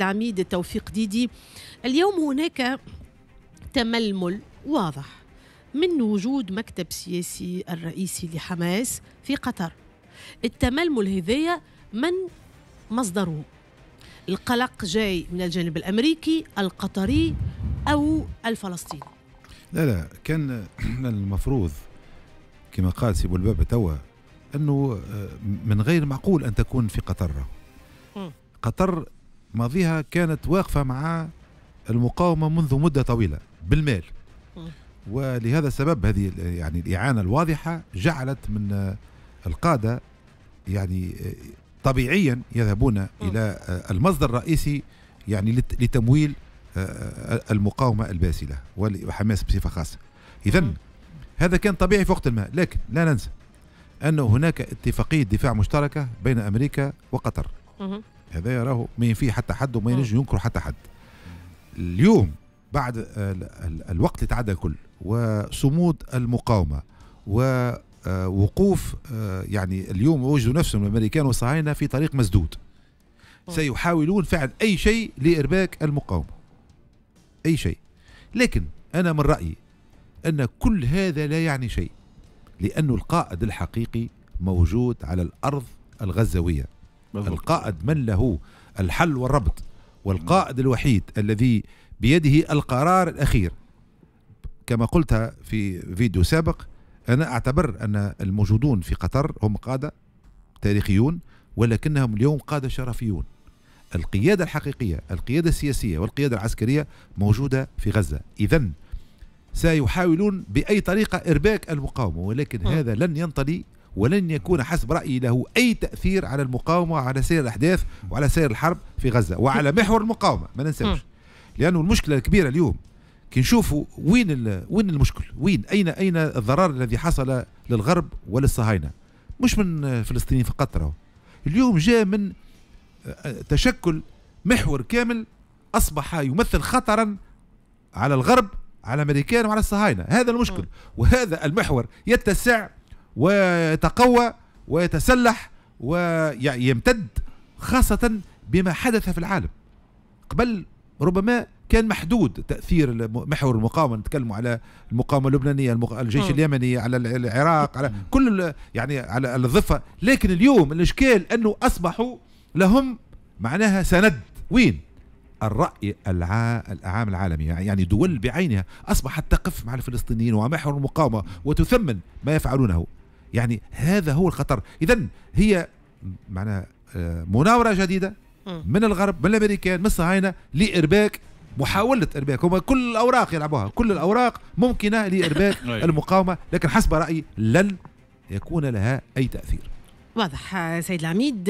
العميد توفيق ديدي اليوم هناك تململ واضح من وجود مكتب سياسي الرئيسي لحماس في قطر التململ هذايا من مصدره القلق جاي من الجانب الامريكي القطري او الفلسطيني لا لا كان المفروض كما قال سي بولبابه توا انه آه، من غير معقول ان تكون في قطر قطر ماضيها كانت واقفة مع المقاومة منذ مدة طويلة بالمال ولهذا السبب هذه يعني الإعانة الواضحة جعلت من القادة يعني طبيعيا يذهبون إلى المصدر الرئيسي يعني لتمويل المقاومة الباسلة وحماس بصفة خاصة إذا هذا كان طبيعي في وقت ما لكن لا ننسى أن هناك اتفاقية دفاع مشتركة بين أمريكا وقطر هذا راهو ما ينفيه حتى حد وما ينجم ينكر حتى حد اليوم بعد الوقت اللي تعدى الكل وصمود المقاومة ووقوف آه، آه، يعني اليوم وجدوا نفسهم الأمريكان والصهاينة في طريق مسدود سيحاولون فعل أي شيء لإرباك المقاومة أي شيء لكن أنا من رأيي أن كل هذا لا يعني شيء لأن القائد الحقيقي موجود على الأرض الغزوية مزبوط. القائد من له الحل والربط والقائد الوحيد الذي بيده القرار الأخير كما قلتها في فيديو سابق أنا أعتبر أن الموجودون في قطر هم قادة تاريخيون ولكنهم اليوم قادة شرفيون القيادة الحقيقية القيادة السياسية والقيادة العسكرية موجودة في غزة إذا سيحاولون بأي طريقة إرباك المقاومة ولكن آه. هذا لن ينطلي ولن يكون حسب رأيي له أي تأثير على المقاومة وعلى سير الأحداث وعلى سير الحرب في غزة وعلى محور المقاومة ما ننساوش لأنه المشكلة الكبيرة اليوم كي نشوفوا وين وين المشكل وين أين أين الضرر الذي حصل للغرب وللصهاينة مش من فلسطينيين فقط راهو اليوم جاء من آه، آه، تشكل محور كامل أصبح يمثل خطرا على الغرب على الامريكان وعلى الصهاينه هذا المشكل وهذا المحور يتسع ويتقوى ويتسلح ويمتد خاصة بما حدث في العالم قبل ربما كان محدود تاثير محور المقاومه نتكلم على المقاومه اللبنانيه الجيش آه. اليمني على العراق على كل يعني على الضفه لكن اليوم الاشكال انه اصبحوا لهم معناها سند وين الراي العام العالمي يعني دول بعينها اصبحت تقف مع الفلسطينيين ومحور المقاومه وتثمن ما يفعلونه يعني هذا هو الخطر اذا هي معناها آه، مناوره جديده من الغرب من الامريكان من الصهاينه لارباك محاولة إرباك هم كل الأوراق يلعبوها كل الأوراق ممكنة لإرباك أيوة. المقاومة لكن حسب رأيي لن يكون لها أي تأثير واضح سيد العميد